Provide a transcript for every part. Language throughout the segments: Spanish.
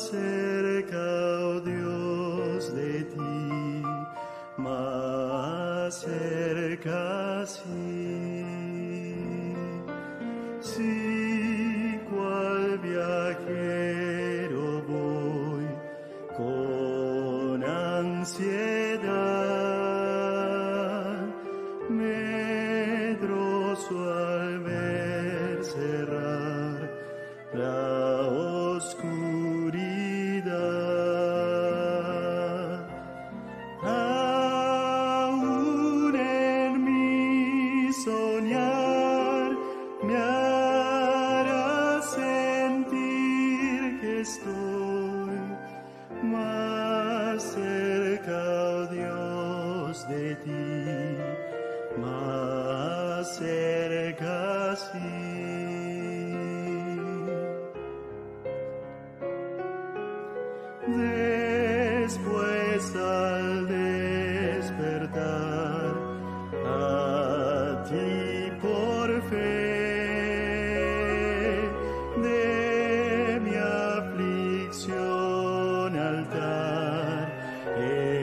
say un altar. Yeah.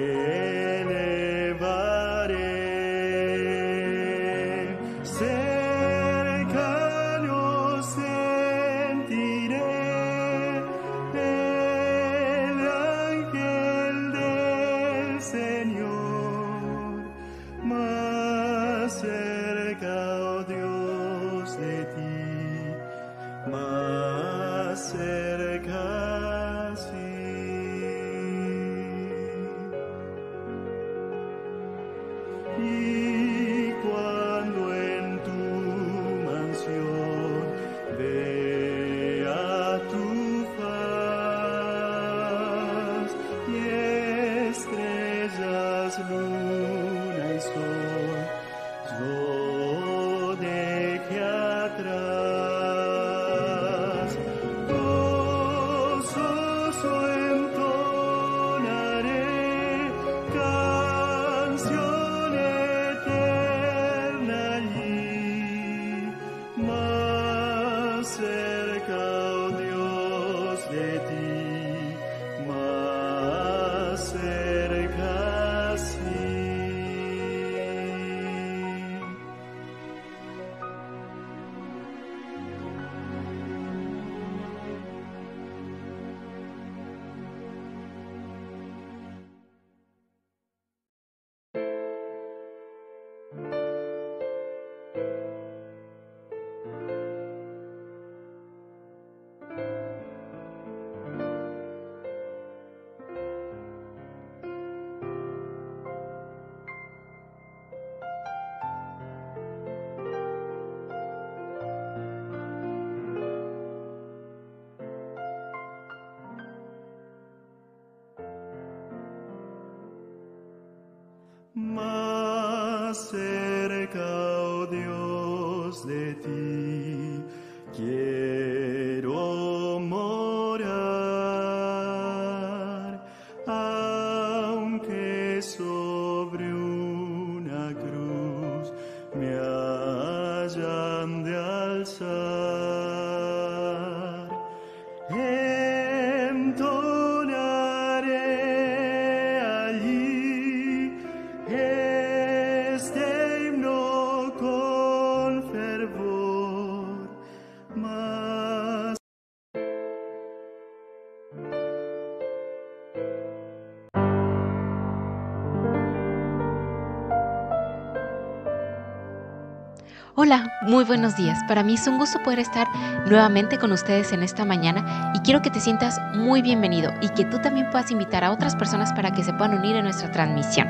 Hola, muy buenos días. Para mí es un gusto poder estar nuevamente con ustedes en esta mañana y quiero que te sientas muy bienvenido y que tú también puedas invitar a otras personas para que se puedan unir a nuestra transmisión.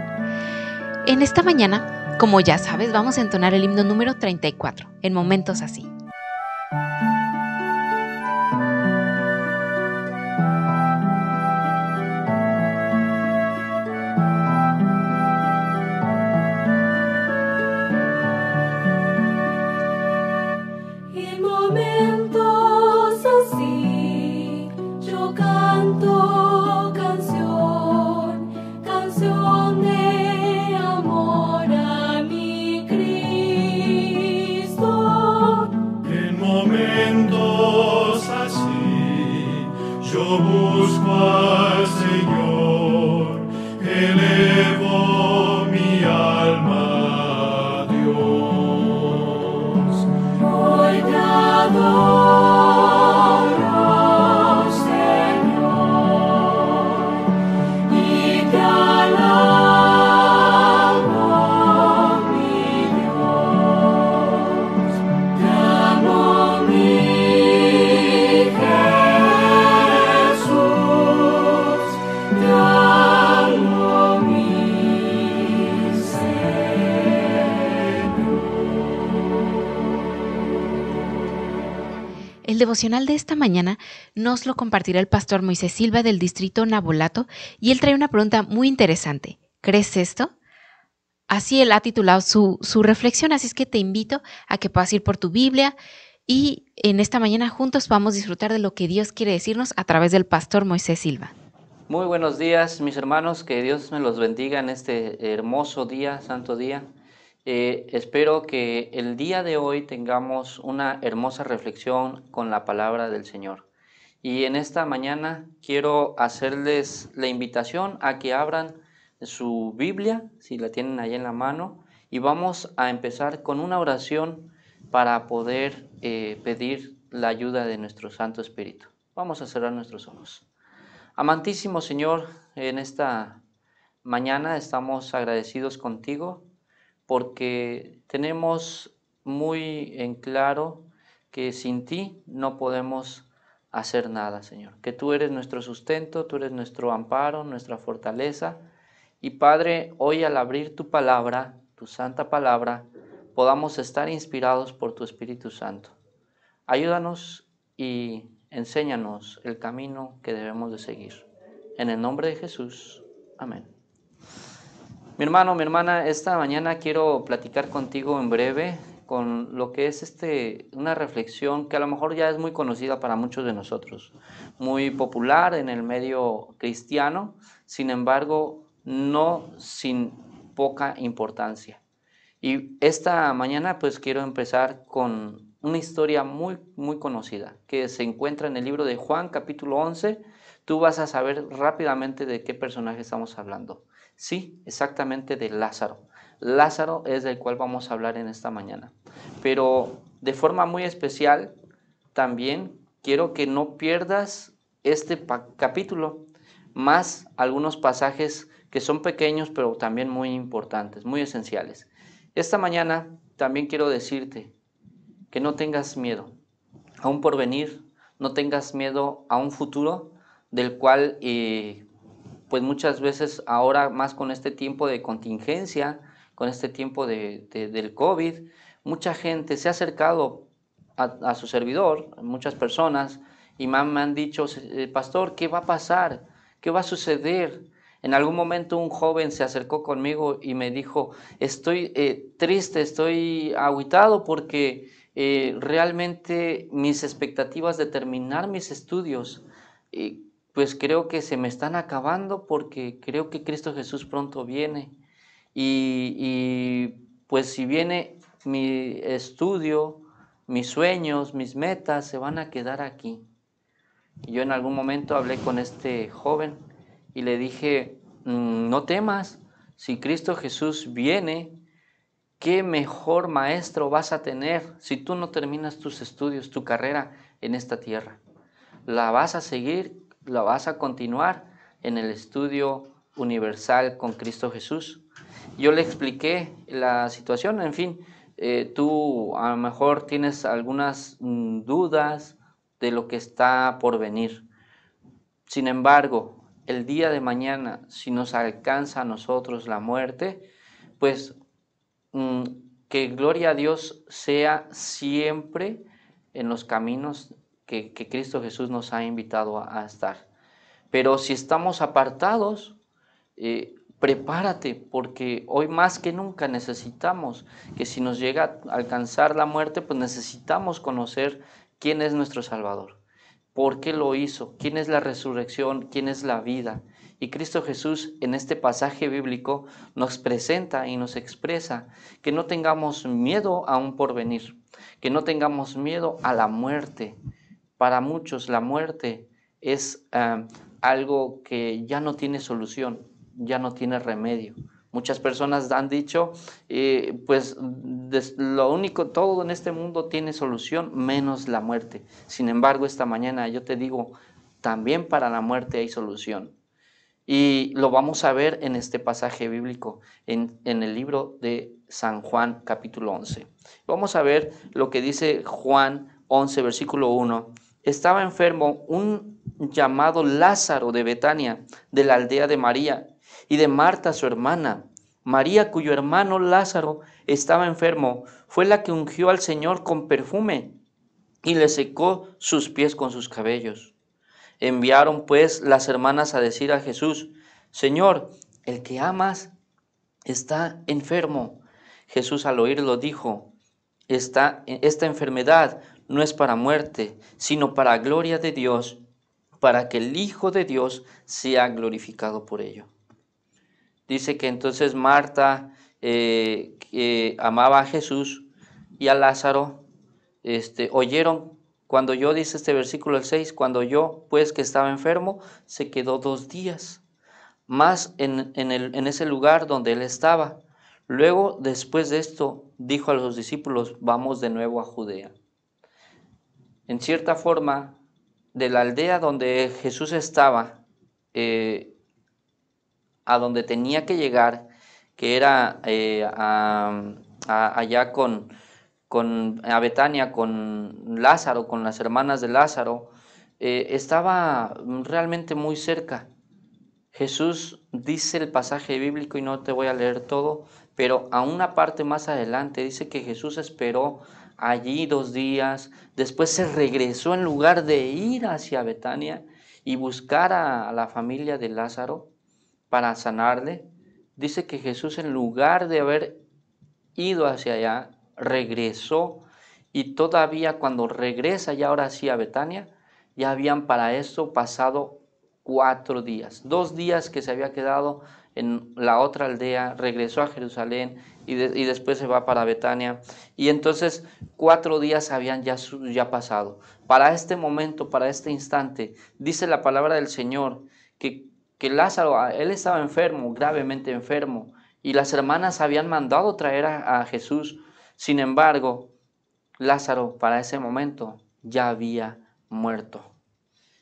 En esta mañana, como ya sabes, vamos a entonar el himno número 34, en momentos así. devocional de esta mañana nos lo compartirá el pastor Moisés Silva del distrito Nabolato y él trae una pregunta muy interesante. ¿Crees esto? Así él ha titulado su, reflexión, así es que te invito a que puedas ir por tu Biblia y en esta mañana juntos vamos a disfrutar de lo que Dios quiere decirnos a través del pastor Moisés Silva. Muy buenos días, mis hermanos, que Dios me los bendiga en este hermoso día, santo día. Eh, espero que el día de hoy tengamos una hermosa reflexión con la palabra del Señor. Y en esta mañana quiero hacerles la invitación a que abran su Biblia, si la tienen ahí en la mano, y vamos a empezar con una oración para poder eh, pedir la ayuda de nuestro Santo Espíritu. Vamos a cerrar nuestros ojos. Amantísimo Señor, en esta mañana estamos agradecidos contigo porque tenemos muy en claro que sin ti no podemos hacer nada, Señor. Que tú eres nuestro sustento, tú eres nuestro amparo, nuestra fortaleza. Y Padre, hoy al abrir tu palabra, tu santa palabra, podamos estar inspirados por tu Espíritu Santo. Ayúdanos y enséñanos el camino que debemos de seguir. En el nombre de Jesús. Amén. Mi hermano, mi hermana, esta mañana quiero platicar contigo en breve con lo que es este, una reflexión que a lo mejor ya es muy conocida para muchos de nosotros, muy popular en el medio cristiano, sin embargo, no sin poca importancia. Y esta mañana pues quiero empezar con una historia muy, muy conocida que se encuentra en el libro de Juan capítulo 11. Tú vas a saber rápidamente de qué personaje estamos hablando. Sí, exactamente de Lázaro. Lázaro es del cual vamos a hablar en esta mañana. Pero de forma muy especial, también quiero que no pierdas este capítulo, más algunos pasajes que son pequeños, pero también muy importantes, muy esenciales. Esta mañana también quiero decirte que no tengas miedo a un porvenir, no tengas miedo a un futuro del cual eh, pues muchas veces ahora más con este tiempo de contingencia, con este tiempo de, del COVID, mucha gente se ha acercado a, su servidor, muchas personas, y me han dicho, eh, pastor, ¿qué va a pasar? ¿Qué va a suceder? En algún momento un joven se acercó conmigo y me dijo, estoy eh, triste, estoy aguitado porque eh, realmente mis expectativas de terminar mis estudios, pues creo que se me están acabando porque creo que Cristo Jesús pronto viene. Y, pues si viene mi estudio, mis sueños, mis metas, se van a quedar aquí. yo en algún momento hablé con este joven y le dije, mm, no temas, si Cristo Jesús viene, ¿qué mejor maestro vas a tener si tú no terminas tus estudios, tu carrera en esta tierra? La vas a seguir la vas a continuar en el estudio universal con Cristo Jesús. Yo le expliqué la situación, en fin, eh, tú a lo mejor tienes algunas mm, dudas de lo que está por venir. Sin embargo, el día de mañana, si nos alcanza a nosotros la muerte, pues mm, que gloria a Dios sea siempre en los caminos que, Cristo Jesús nos ha invitado a, estar. Pero si estamos apartados, eh, prepárate, porque hoy más que nunca necesitamos que si nos llega a alcanzar la muerte, pues necesitamos conocer quién es nuestro Salvador, por qué lo hizo, quién es la resurrección, quién es la vida. Y Cristo Jesús en este pasaje bíblico nos presenta y nos expresa que no tengamos miedo a un porvenir, que no tengamos miedo a la muerte, para muchos la muerte es algo que ya no tiene solución, ya no tiene remedio. Muchas personas han dicho, eh, pues lo único, todo en este mundo tiene solución menos la muerte. Sin embargo, esta mañana yo te digo, también para la muerte hay solución. Y lo vamos a ver en este pasaje bíblico, en, en el libro de San Juan capítulo 11. Vamos a ver lo que dice Juan 11, versículo 1 estaba enfermo un llamado Lázaro de Betania, de la aldea de María, y de Marta su hermana. María, cuyo hermano Lázaro estaba enfermo, fue la que ungió al Señor con perfume y le secó sus pies con sus cabellos. Enviaron pues las hermanas a decir a Jesús, Señor, el que amas está enfermo. Jesús al oírlo dijo, esta, esta enfermedad no es para muerte, sino para gloria de Dios, para que el Hijo de Dios sea glorificado por ello. Dice que entonces Marta eh, eh, amaba a Jesús y a Lázaro, este, oyeron cuando yo, dice este versículo el 6, cuando yo, pues que estaba enfermo, se quedó dos días más en, en, el, en ese lugar donde él estaba. Luego, después de esto, dijo a los discípulos, vamos de nuevo a Judea en cierta forma, de la aldea donde Jesús estaba, eh, a donde tenía que llegar, que era eh, allá con, con, a Betania, con Lázaro, con las hermanas de Lázaro, eh, estaba realmente muy cerca. Jesús dice el pasaje bíblico y no te voy a leer todo, pero a una parte más adelante dice que Jesús esperó allí dos días, después se regresó en lugar de ir hacia Betania y buscar a, la familia de Lázaro para sanarle. Dice que Jesús en lugar de haber ido hacia allá, regresó y todavía cuando regresa ya ahora sí a Betania, ya habían para esto pasado cuatro días, dos días que se había quedado en la otra aldea, regresó a Jerusalén y, después se va para Betania. Y entonces cuatro días habían ya, ya pasado. Para este momento, para este instante, dice la palabra del Señor que, Lázaro, ah, él estaba enfermo, gravemente enfermo, y las hermanas habían mandado traer a Jesús. Sin embargo, Lázaro para ese momento ya había muerto.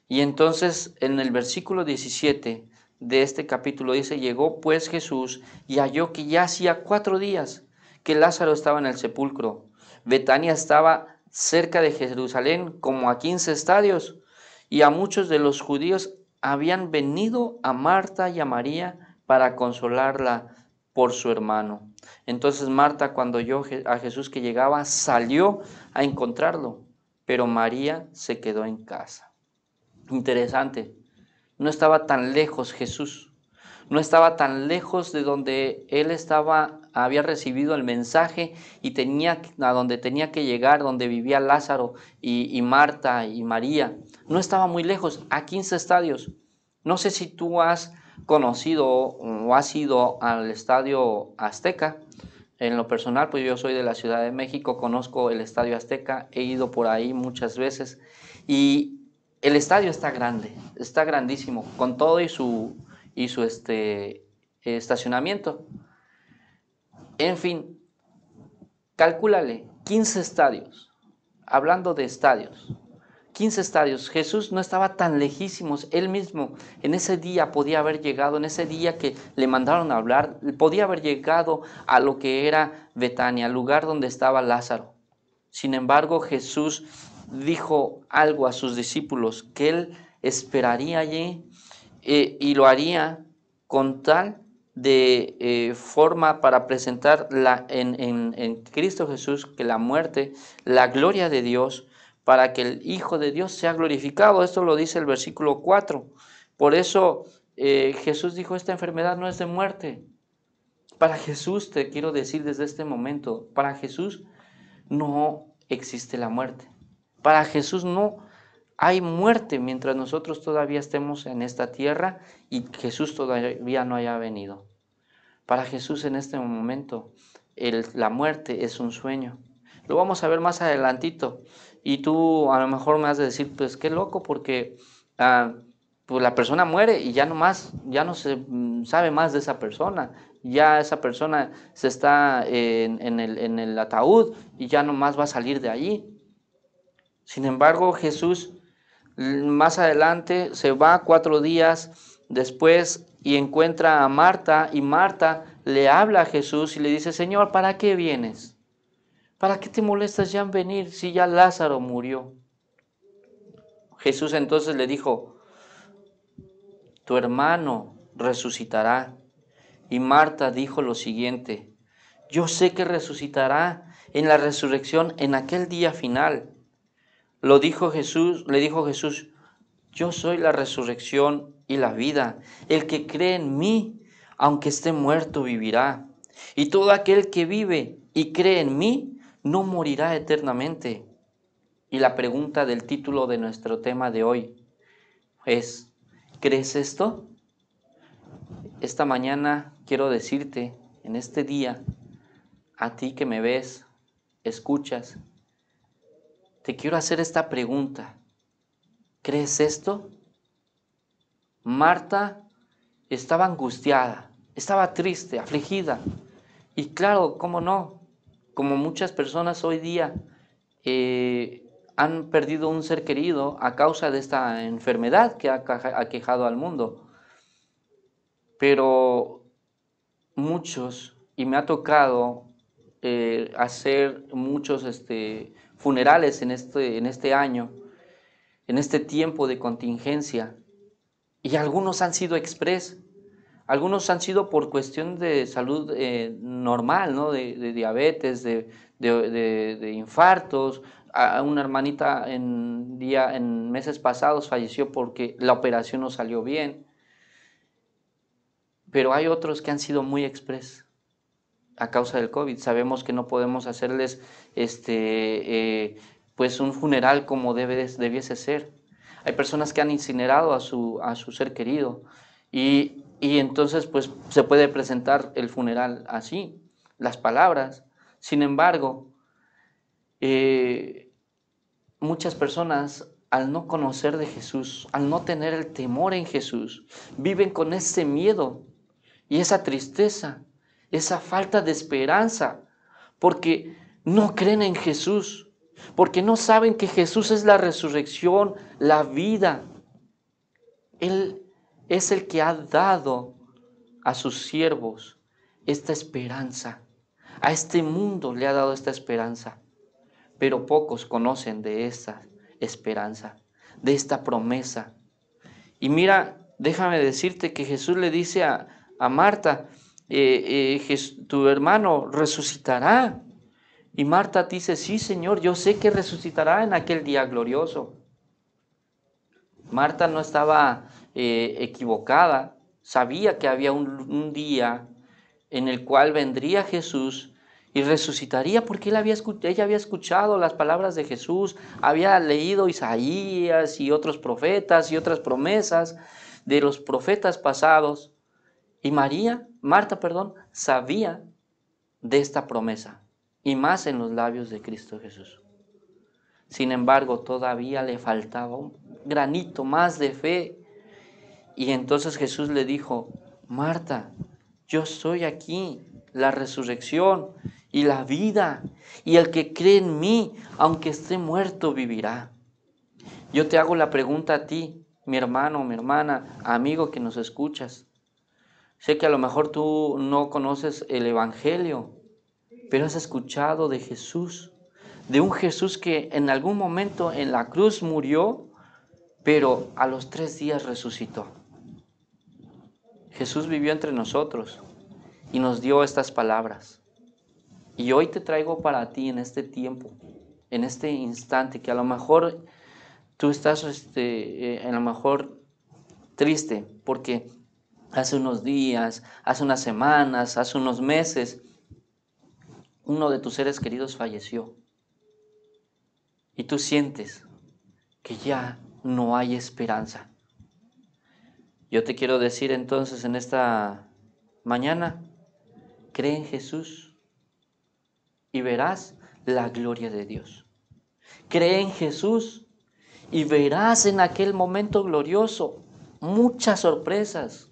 Y entonces en el versículo 17 de este capítulo dice, llegó pues Jesús y halló que ya hacía cuatro días que Lázaro estaba en el sepulcro. Betania estaba cerca de Jerusalén como a 15 estadios y a muchos de los judíos habían venido a Marta y a María para consolarla por su hermano. Entonces Marta, cuando oyó a Jesús que llegaba, salió a encontrarlo, pero María se quedó en casa. Interesante. No estaba tan lejos Jesús, no estaba tan lejos de donde él estaba, había recibido el mensaje y tenía a donde tenía que llegar, donde vivía Lázaro y, Marta y María. No estaba muy lejos, a 15 estadios. No sé si tú has conocido o has ido al estadio Azteca. En lo personal, pues yo soy de la Ciudad de México, conozco el estadio Azteca, he ido por ahí muchas veces y el estadio está grande, está grandísimo, con todo y su, y su este, estacionamiento. En fin, calcúlale 15 estadios, hablando de estadios. 15 estadios. Jesús no estaba tan lejísimos, él mismo en ese día podía haber llegado, en ese día que le mandaron a hablar, podía haber llegado a lo que era Betania, lugar donde estaba Lázaro. Sin embargo, Jesús dijo algo a sus discípulos que él esperaría allí eh, y lo haría con tal de eh, forma para presentar en, Cristo Jesús que la muerte, la gloria de Dios, para que el Hijo de Dios sea glorificado. Esto lo dice el versículo 4. Por eso eh, Jesús dijo, esta enfermedad no es de muerte. Para Jesús, te quiero decir desde este momento, para Jesús no existe la muerte. Para Jesús no hay muerte mientras nosotros todavía estemos en esta tierra y Jesús todavía no haya venido. Para Jesús en este momento la muerte es un sueño. Lo vamos a ver más adelantito. Y tú a lo mejor me has de decir, pues qué loco, porque ah, pues la persona muere y ya no más, ya no se mm, sabe más de esa persona. Ya esa persona se está en el ataúd y ya no más va a salir de allí. Sin embargo, Jesús más adelante se va cuatro días después y encuentra a Marta y Marta le habla a Jesús y le dice, Señor, ¿para qué vienes? ¿Para qué te molestas ya en venir si ya Lázaro murió? Jesús entonces le dijo, tu hermano resucitará. Y Marta dijo lo siguiente, yo sé que resucitará en la resurrección en aquel día final dijo Jesús, le dijo Jesús, yo soy la resurrección y la vida. El que cree en mí, aunque esté muerto, vivirá. Y todo aquel que vive y cree en mí, no morirá eternamente. Y la pregunta del título de nuestro tema de hoy es, ¿crees esto? Esta mañana quiero decirte, en este día, a ti que me ves, escuchas, te quiero hacer esta pregunta. ¿Crees esto? Marta estaba angustiada, estaba triste, afligida. Y claro, ¿cómo no? Como muchas personas hoy día eh, han perdido un ser querido a causa de esta enfermedad que ha quejado al mundo. Pero muchos, y me ha tocado eh, hacer muchos este, funerales en este, en este año, en este tiempo de contingencia. Y algunos han sido express, algunos han sido por cuestión de salud eh, normal, ¿no? de, diabetes, de, infartos. A una hermanita en, día, en meses pasados falleció porque la operación no salió bien. Pero hay otros que han sido muy express a causa del COVID. Sabemos que no podemos hacerles este, eh, pues un funeral como debe, debiese ser. Hay personas que han incinerado a su, a su ser querido y, y entonces pues se puede presentar el funeral así, las palabras. Sin embargo, eh, muchas personas al no conocer de Jesús, al no tener el temor en Jesús, viven con ese miedo y esa tristeza esa falta de esperanza, porque no creen en Jesús, porque no saben que Jesús es la resurrección, la vida. Él es el que ha dado a sus siervos esta esperanza. A este mundo le ha dado esta esperanza, pero pocos conocen de esta esperanza, de esta promesa. Y mira, déjame decirte que Jesús le dice a, a Marta, eh, eh, tu hermano resucitará. Y Marta dice, sí, Señor, yo sé que resucitará en aquel día glorioso. Marta no estaba eh, equivocada, sabía que había un, día en el cual vendría Jesús y resucitaría porque había, ella había escuchado las palabras de Jesús, había leído Isaías y otros profetas y otras promesas de los profetas pasados. Y María, Marta, perdón, sabía de esta promesa y más en los labios de Cristo Jesús. Sin embargo, todavía le faltaba un granito más de fe. Y entonces Jesús le dijo, Marta, yo soy aquí, la resurrección y la vida, y el que cree en mí, aunque esté muerto, vivirá. Yo te hago la pregunta a ti, mi hermano, mi hermana, amigo que nos escuchas. Sé que a lo mejor tú no conoces el Evangelio, pero has escuchado de Jesús, de un Jesús que en algún momento en la cruz murió, pero a los tres días resucitó. Jesús vivió entre nosotros y nos dio estas palabras. Y hoy te traigo para ti en este tiempo, en este instante, que a lo mejor tú estás, este, eh, a lo mejor triste, porque hace unos días, hace unas semanas, hace unos meses, uno de tus seres queridos falleció. Y tú sientes que ya no hay esperanza. Yo te quiero decir entonces en esta mañana, cree en Jesús y verás la gloria de Dios. Cree en Jesús y verás en aquel momento glorioso muchas sorpresas,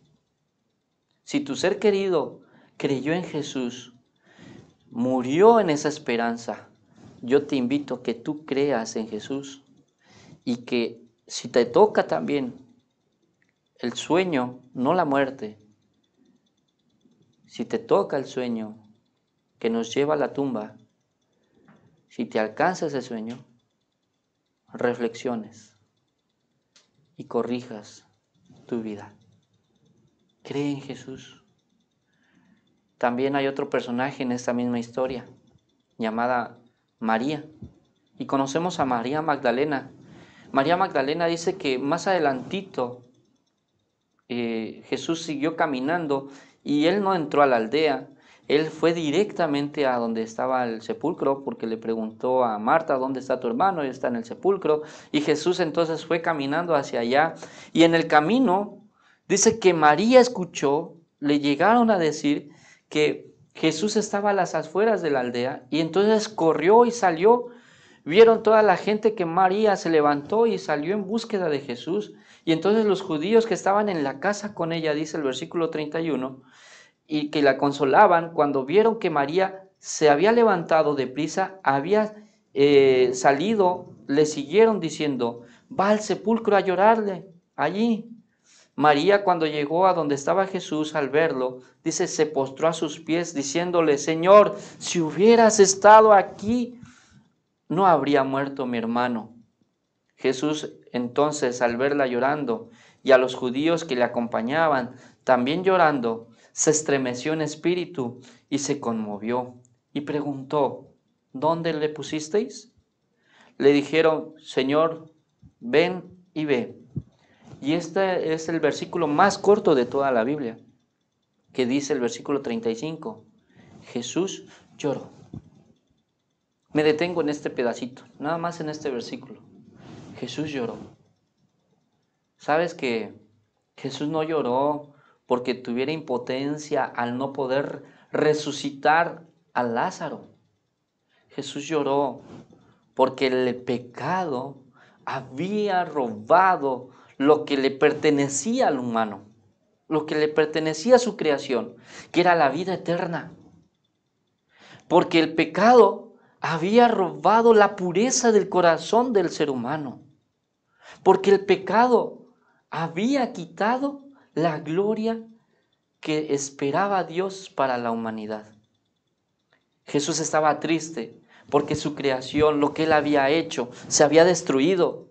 si tu ser querido creyó en Jesús, murió en esa esperanza, yo te invito a que tú creas en Jesús y que si te toca también el sueño, no la muerte, si te toca el sueño que nos lleva a la tumba, si te alcanza ese sueño, reflexiones y corrijas tu vida cree en Jesús. También hay otro personaje en esta misma historia, llamada María. Y conocemos a María Magdalena. María Magdalena dice que más adelantito eh, Jesús siguió caminando y él no entró a la aldea, él fue directamente a donde estaba el sepulcro porque le preguntó a Marta, ¿dónde está tu hermano? Y está en el sepulcro. Y Jesús entonces fue caminando hacia allá y en el camino Dice que María escuchó, le llegaron a decir que Jesús estaba a las afueras de la aldea y entonces corrió y salió. Vieron toda la gente que María se levantó y salió en búsqueda de Jesús. Y entonces los judíos que estaban en la casa con ella, dice el versículo 31, y que la consolaban, cuando vieron que María se había levantado deprisa, había eh, salido, le siguieron diciendo, va al sepulcro a llorarle allí. María cuando llegó a donde estaba Jesús al verlo, dice, se postró a sus pies diciéndole, Señor, si hubieras estado aquí, no habría muerto mi hermano. Jesús entonces al verla llorando y a los judíos que le acompañaban también llorando, se estremeció en espíritu y se conmovió y preguntó, ¿dónde le pusisteis? Le dijeron, Señor, ven y ve. Y este es el versículo más corto de toda la Biblia, que dice el versículo 35. Jesús lloró. Me detengo en este pedacito, nada más en este versículo. Jesús lloró. ¿Sabes que Jesús no lloró porque tuviera impotencia al no poder resucitar a Lázaro? Jesús lloró porque el pecado había robado lo que le pertenecía al humano, lo que le pertenecía a su creación, que era la vida eterna. Porque el pecado había robado la pureza del corazón del ser humano. Porque el pecado había quitado la gloria que esperaba Dios para la humanidad. Jesús estaba triste porque su creación, lo que él había hecho, se había destruido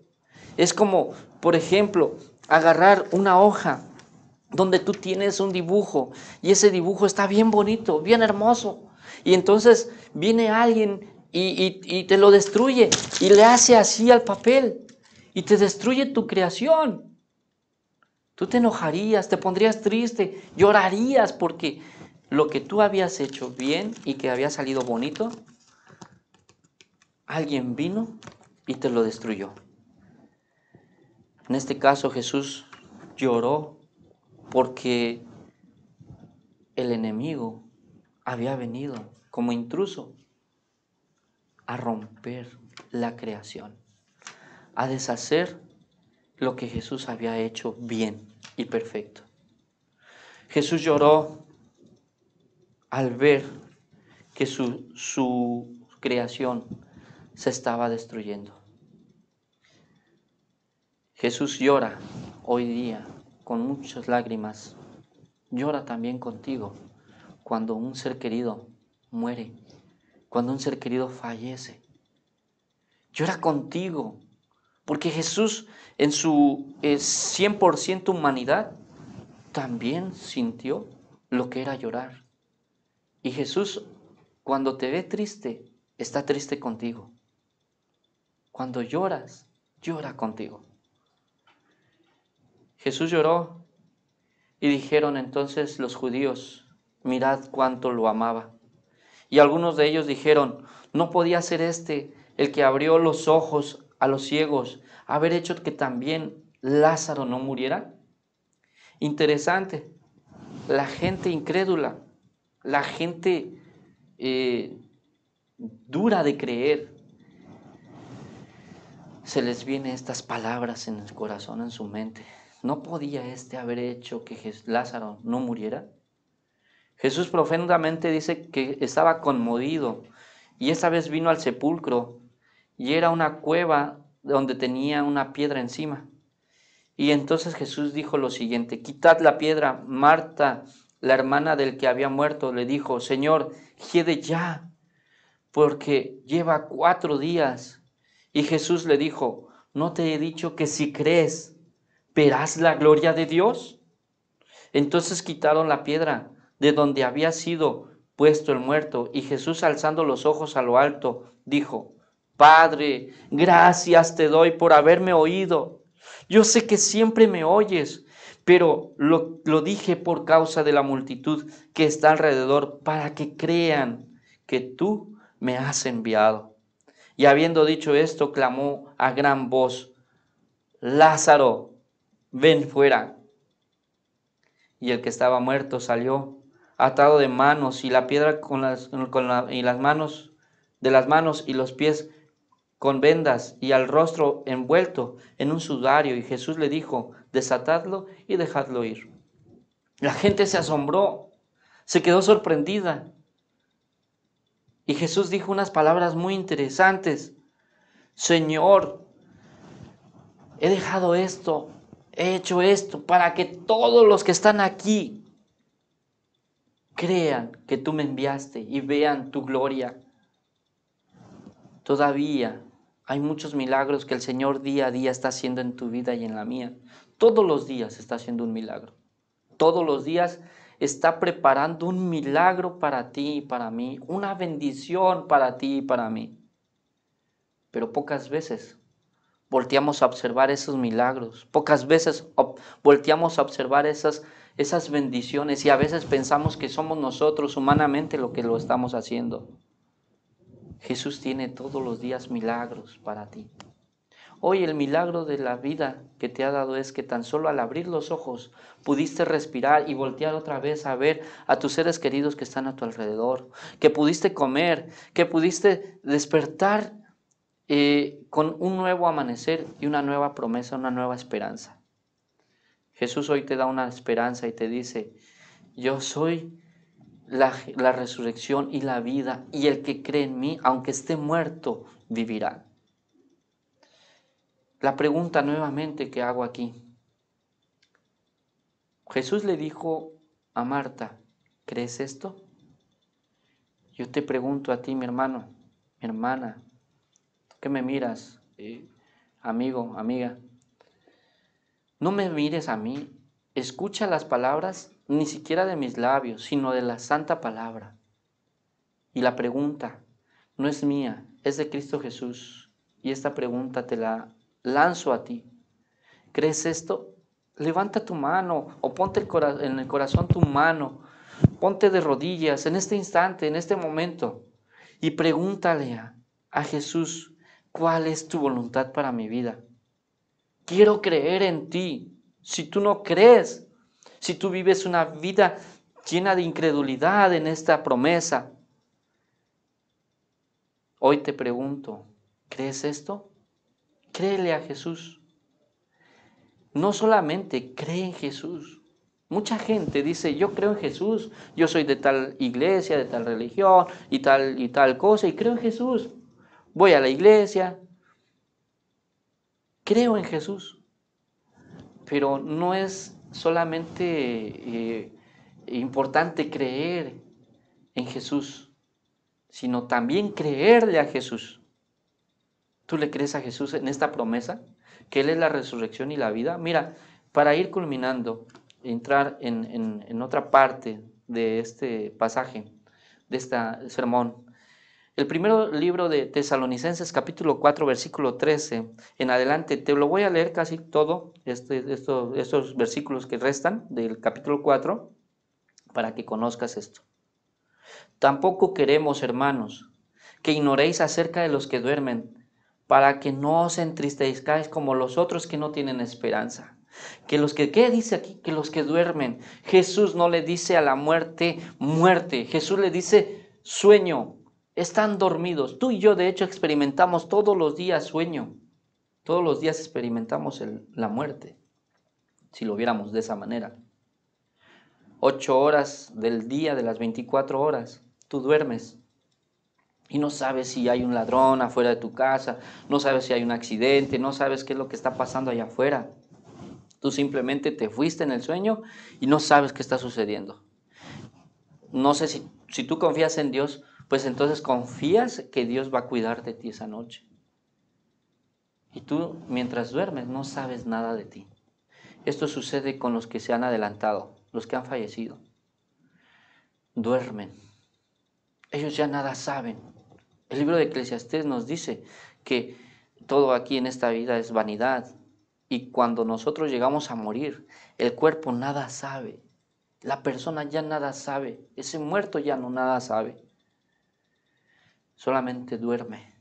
es como, por ejemplo, agarrar una hoja donde tú tienes un dibujo y ese dibujo está bien bonito, bien hermoso. Y entonces viene alguien y, te lo destruye y le hace así al papel y te destruye tu creación. Tú te enojarías, te pondrías triste, llorarías porque lo que tú habías hecho bien y que había salido bonito, alguien vino y te lo destruyó. En este caso Jesús lloró porque el enemigo había venido como intruso a romper la creación, a deshacer lo que Jesús había hecho bien y perfecto. Jesús lloró al ver que su, su creación se estaba destruyendo. Jesús llora hoy día con muchas lágrimas. Llora también contigo cuando un ser querido muere, cuando un ser querido fallece. Llora contigo, porque Jesús en su 100% eh, humanidad también sintió lo que era llorar. Y Jesús, cuando te ve triste, está triste contigo. Cuando lloras, llora contigo. Jesús lloró y dijeron entonces los judíos, mirad cuánto lo amaba. Y algunos de ellos dijeron, no podía ser este el que abrió los ojos a los ciegos, haber hecho que también Lázaro no muriera. Interesante, la gente incrédula, la gente eh, dura de creer, se les vienen estas palabras en el corazón, en su mente. ¿No podía éste haber hecho que Lázaro no muriera? Jesús profundamente dice que estaba conmovido y esa vez vino al sepulcro y era una cueva donde tenía una piedra encima. Y entonces Jesús dijo lo siguiente, quitad la piedra. Marta, la hermana del que había muerto, le dijo, Señor, quede ya, porque lleva cuatro días. Y Jesús le dijo, no te he dicho que si crees, ¿verás la gloria de Dios? Entonces quitaron la piedra de donde había sido puesto el muerto, y Jesús alzando los ojos a lo alto, dijo, Padre, gracias te doy por haberme oído. Yo sé que siempre me oyes, pero lo, lo dije por causa de la multitud que está alrededor, para que crean que tú me has enviado. Y habiendo dicho esto, clamó a gran voz, Lázaro, ven fuera. Y el que estaba muerto salió, atado de manos, y la piedra con las, y las manos, de las manos y los pies con vendas, y al rostro envuelto en un sudario. Y Jesús le dijo, desatadlo y dejadlo ir. La gente se asombró, se quedó sorprendida. Y Jesús dijo unas palabras muy interesantes. Señor, he dejado esto he hecho esto para que todos los que están aquí crean que tú me enviaste y vean tu gloria. Todavía hay muchos milagros que el Señor día a día está haciendo en tu vida y en la mía. Todos los días está haciendo un milagro. Todos los días está preparando un milagro para ti y para mí, una bendición para ti y para mí. Pero pocas veces volteamos a observar esos milagros, pocas veces volteamos a observar esas, esas bendiciones y a veces pensamos que somos nosotros humanamente lo que lo estamos haciendo. Jesús tiene todos los días milagros para ti. Hoy el milagro de la vida que te ha dado es que tan solo al abrir los ojos pudiste respirar y voltear otra vez a ver a tus seres queridos que están a tu alrededor, que pudiste comer, que pudiste despertar eh, con un nuevo amanecer y una nueva promesa, una nueva esperanza. Jesús hoy te da una esperanza y te dice, yo soy la, la resurrección y la vida, y el que cree en mí, aunque esté muerto, vivirá. La pregunta nuevamente que hago aquí. Jesús le dijo a Marta, ¿crees esto? Yo te pregunto a ti, mi hermano, mi hermana, que me miras, amigo, amiga? No me mires a mí, escucha las palabras ni siquiera de mis labios, sino de la santa palabra. Y la pregunta no es mía, es de Cristo Jesús. Y esta pregunta te la lanzo a ti. ¿Crees esto? Levanta tu mano o ponte el en el corazón tu mano. Ponte de rodillas en este instante, en este momento. Y pregúntale a Jesús, cuál es tu voluntad para mi vida. Quiero creer en ti. Si tú no crees, si tú vives una vida llena de incredulidad en esta promesa, hoy te pregunto, ¿crees esto? Créele a Jesús. No solamente cree en Jesús, Mucha gente dice, yo creo en Jesús, yo soy de tal iglesia, de tal religión y tal y tal cosa, y creo en Jesús voy a la iglesia, creo en Jesús, pero no es solamente eh, importante creer en Jesús, sino también creerle a Jesús. ¿Tú le crees a Jesús en esta promesa? Que Él es la resurrección y la vida. Mira, para ir culminando, entrar en, en otra parte de este pasaje, de este sermón, el primer libro de Tesalonicenses capítulo 4 versículo 13 en adelante, te lo voy a leer casi todo, este, estos versículos que restan del capítulo 4, para que conozcas esto. Tampoco queremos, hermanos, que ignoréis acerca de los que duermen, para que no os entristezcáis como los otros que no tienen esperanza. Que los que, ¿qué dice aquí? Que los que duermen. Jesús no le dice a la muerte, muerte. Jesús le dice, sueño, están dormidos. Tú y yo, de hecho, experimentamos todos los días sueño. Todos los días experimentamos la muerte, si lo viéramos de esa manera. Ocho horas del día, de las 24 horas, tú duermes. Y no sabes si hay un ladrón afuera de tu casa, no sabes si hay un accidente, no sabes qué es lo que está pasando allá afuera. Tú simplemente te fuiste en el sueño y no sabes qué está sucediendo. No sé si, si tú confías en Dios, pues entonces confías que Dios va a cuidar de ti esa noche. Y tú, mientras duermes, no sabes nada de ti. Esto sucede con los que se han adelantado, los que han fallecido. Duermen. Ellos ya nada saben. El libro de Eclesiastés nos dice que todo aquí en esta vida es vanidad. Y cuando nosotros llegamos a morir, el cuerpo nada sabe. La persona ya nada sabe. Ese muerto ya no nada sabe solamente duerme,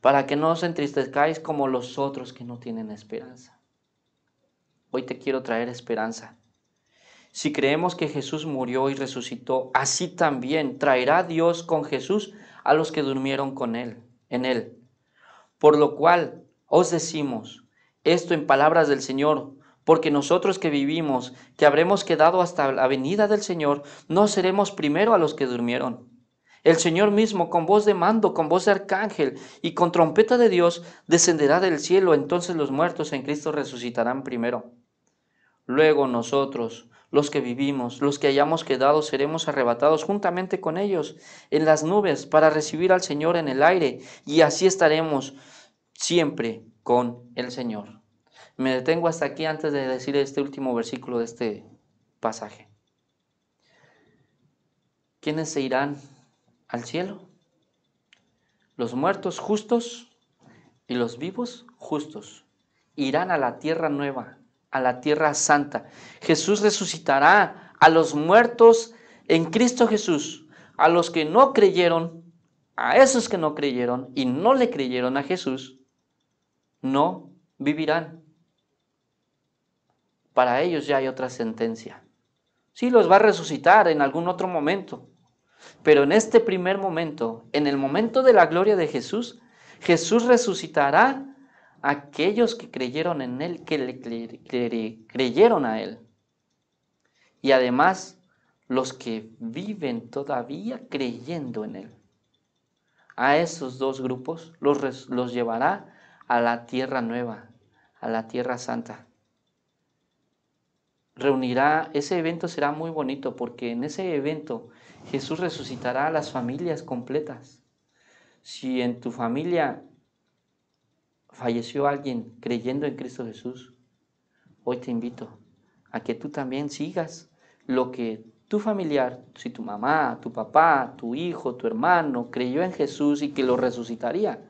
para que no os entristezcáis como los otros que no tienen esperanza. Hoy te quiero traer esperanza. Si creemos que Jesús murió y resucitó, así también traerá Dios con Jesús a los que durmieron con él, en él. Por lo cual os decimos esto en palabras del Señor, porque nosotros que vivimos, que habremos quedado hasta la venida del Señor, no seremos primero a los que durmieron. El Señor mismo, con voz de mando, con voz de arcángel y con trompeta de Dios, descenderá del cielo. Entonces los muertos en Cristo resucitarán primero. Luego nosotros, los que vivimos, los que hayamos quedado, seremos arrebatados juntamente con ellos en las nubes para recibir al Señor en el aire. Y así estaremos siempre con el Señor. Me detengo hasta aquí antes de decir este último versículo de este pasaje. ¿Quiénes se irán al cielo. Los muertos justos y los vivos justos irán a la tierra nueva, a la tierra santa. Jesús resucitará a los muertos en Cristo Jesús, a los que no creyeron, a esos que no creyeron y no le creyeron a Jesús, no vivirán. Para ellos ya hay otra sentencia. Sí, los va a resucitar en algún otro momento, pero en este primer momento, en el momento de la gloria de Jesús, Jesús resucitará a aquellos que creyeron en Él, que le creyeron a Él. Y además, los que viven todavía creyendo en Él. A esos dos grupos los llevará a la tierra nueva, a la tierra santa. Reunirá, ese evento será muy bonito porque en ese evento Jesús resucitará a las familias completas. Si en tu familia falleció alguien creyendo en Cristo Jesús, hoy te invito a que tú también sigas lo que tu familiar, si tu mamá, tu papá, tu hijo, tu hermano creyó en Jesús y que lo resucitaría,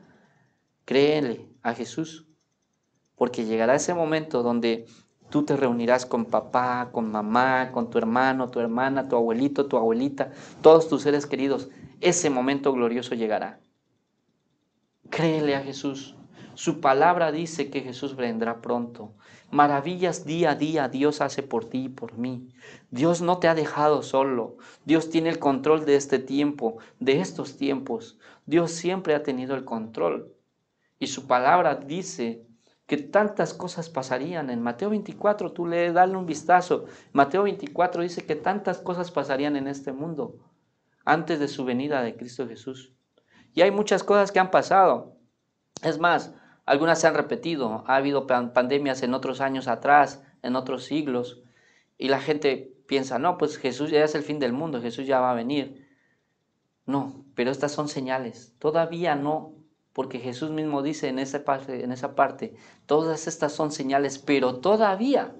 créele a Jesús, porque llegará ese momento donde Tú te reunirás con papá, con mamá, con tu hermano, tu hermana, tu abuelito, tu abuelita, todos tus seres queridos. Ese momento glorioso llegará. Créele a Jesús. Su palabra dice que Jesús vendrá pronto. Maravillas día a día Dios hace por ti y por mí. Dios no te ha dejado solo. Dios tiene el control de este tiempo, de estos tiempos. Dios siempre ha tenido el control. Y su palabra dice que tantas cosas pasarían. En Mateo 24, tú le dale un vistazo. Mateo 24 dice que tantas cosas pasarían en este mundo antes de su venida de Cristo Jesús. Y hay muchas cosas que han pasado. Es más, algunas se han repetido. Ha habido pandemias en otros años atrás, en otros siglos. Y la gente piensa, no, pues Jesús ya es el fin del mundo, Jesús ya va a venir. No, pero estas son señales. Todavía no porque Jesús mismo dice en esa parte, en esa parte todas estas son señales, pero todavía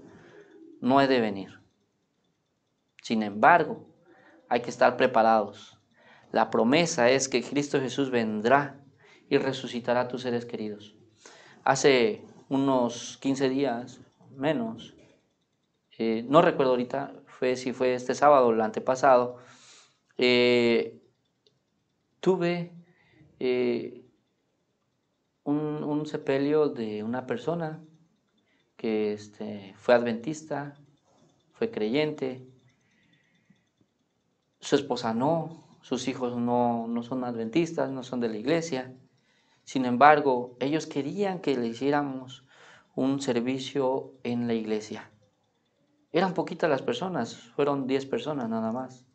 no he de venir. Sin embargo, hay que estar preparados. La promesa es que Cristo Jesús vendrá y resucitará a tus seres queridos. Hace unos 15 días, menos, eh, no recuerdo ahorita fue, si fue este sábado o el antepasado, eh, tuve eh, un, sepelio de una persona que este, fue adventista, fue creyente, su esposa no, sus hijos no, no, son adventistas, no son de la iglesia. Sin embargo, ellos querían que le hiciéramos un servicio en la iglesia. Eran poquitas las personas, fueron 10 personas nada más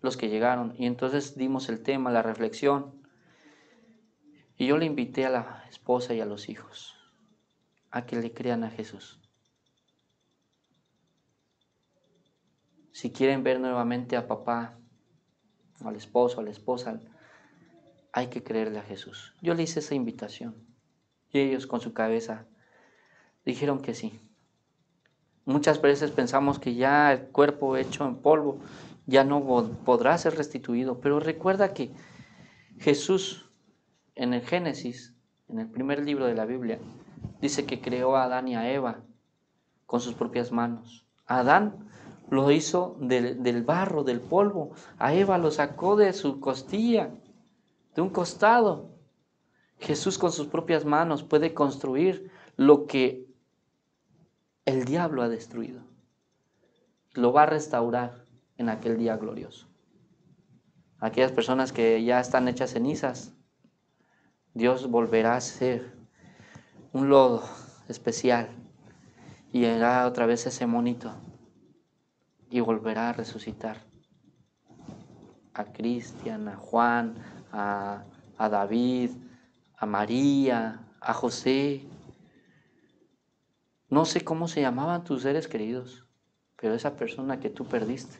los que llegaron. Y entonces dimos el tema, la reflexión, y yo le invité a la esposa y a los hijos a que le crean a Jesús. Si quieren ver nuevamente a papá, al esposo, a la esposa, hay que creerle a Jesús. Yo le hice esa invitación y ellos con su cabeza dijeron que sí. Muchas veces pensamos que ya el cuerpo hecho en polvo ya no podrá ser restituido, pero recuerda que Jesús en el Génesis, en el primer libro de la Biblia, dice que creó a Adán y a Eva con sus propias manos. Adán lo hizo del, barro, del polvo. A Eva lo sacó de su costilla, de un costado. Jesús con sus propias manos puede construir lo que el diablo ha destruido. Lo va a restaurar en aquel día glorioso. Aquellas personas que ya están hechas cenizas, Dios volverá a ser un lodo especial y hará otra vez ese monito y volverá a resucitar a Cristian, a Juan, a, a David, a María, a José. No sé cómo se llamaban tus seres queridos, pero esa persona que tú perdiste,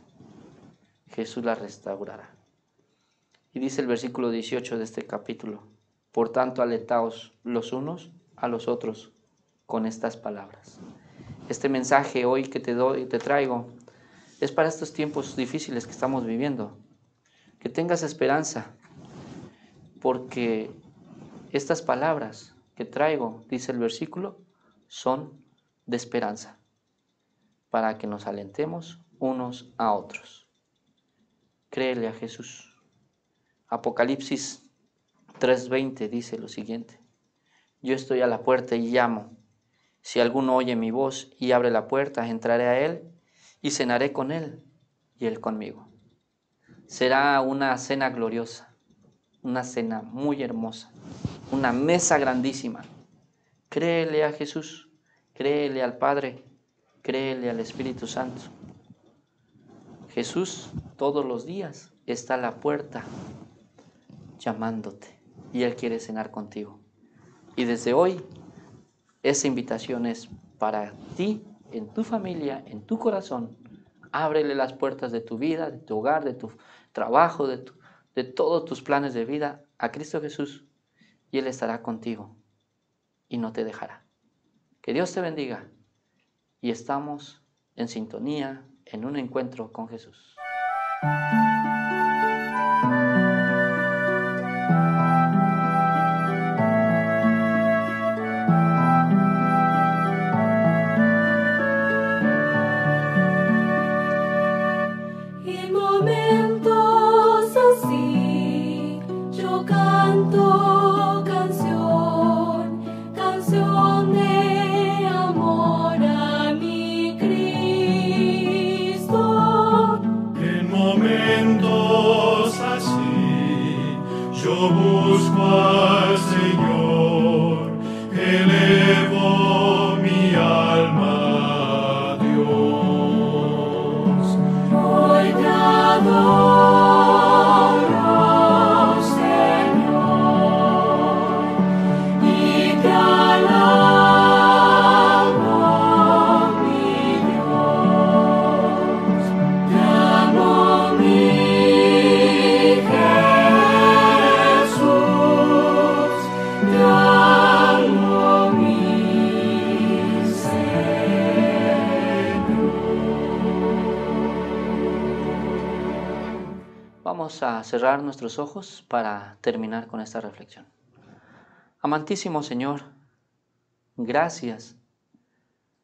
Jesús la restaurará. Y dice el versículo 18 de este capítulo, por tanto, alentaos los unos a los otros con estas palabras. Este mensaje hoy que te doy, te traigo, es para estos tiempos difíciles que estamos viviendo. Que tengas esperanza, porque estas palabras que traigo, dice el versículo, son de esperanza, para que nos alentemos unos a otros. Créele a Jesús. Apocalipsis 3.20 dice lo siguiente, yo estoy a la puerta y llamo. Si alguno oye mi voz y abre la puerta, entraré a él y cenaré con él y él conmigo. Será una cena gloriosa, una cena muy hermosa, una mesa grandísima. Créele a Jesús, créele al Padre, créele al Espíritu Santo. Jesús todos los días está a la puerta llamándote y Él quiere cenar contigo. Y desde hoy, esa invitación es para ti, en tu familia, en tu corazón. Ábrele las puertas de tu vida, de tu hogar, de tu trabajo, de, de todos tus planes de vida a Cristo Jesús y Él estará contigo y no te dejará. Que Dios te bendiga y estamos en sintonía en un encuentro con Jesús. cerrar nuestros ojos para terminar con esta reflexión. Amantísimo Señor, gracias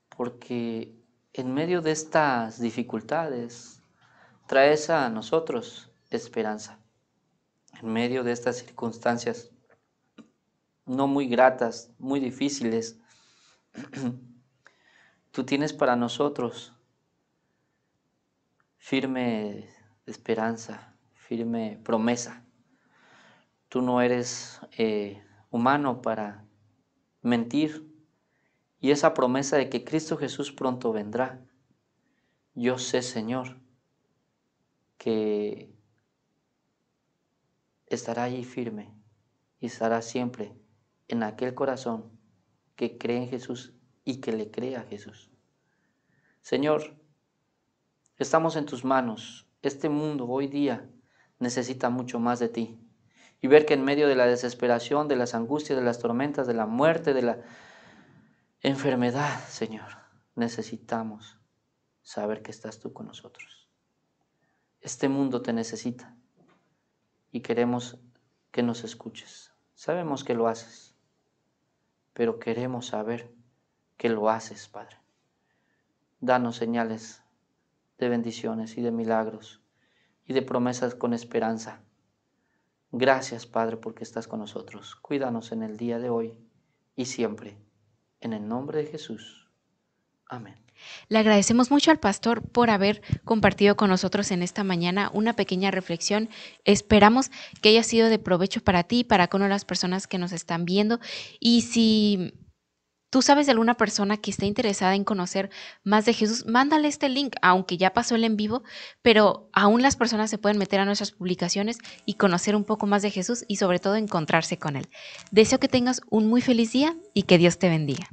porque en medio de estas dificultades traes a nosotros esperanza. En medio de estas circunstancias no muy gratas, muy difíciles, tú tienes para nosotros firme esperanza, firme promesa. Tú no eres eh, humano para mentir. Y esa promesa de que Cristo Jesús pronto vendrá. Yo sé, Señor, que estará allí firme y estará siempre en aquel corazón que cree en Jesús y que le crea a Jesús. Señor, estamos en tus manos. Este mundo hoy día necesita mucho más de ti. Y ver que en medio de la desesperación, de las angustias, de las tormentas, de la muerte, de la enfermedad, Señor, necesitamos saber que estás tú con nosotros. Este mundo te necesita y queremos que nos escuches. Sabemos que lo haces, pero queremos saber que lo haces, Padre. Danos señales de bendiciones y de milagros y de promesas con esperanza. Gracias, Padre, porque estás con nosotros. Cuídanos en el día de hoy y siempre. En el nombre de Jesús. Amén. Le agradecemos mucho al pastor por haber compartido con nosotros en esta mañana una pequeña reflexión. Esperamos que haya sido de provecho para ti y para con las personas que nos están viendo. Y si tú sabes de alguna persona que esté interesada en conocer más de Jesús, mándale este link, aunque ya pasó el en vivo, pero aún las personas se pueden meter a nuestras publicaciones y conocer un poco más de Jesús y sobre todo encontrarse con Él. Deseo que tengas un muy feliz día y que Dios te bendiga.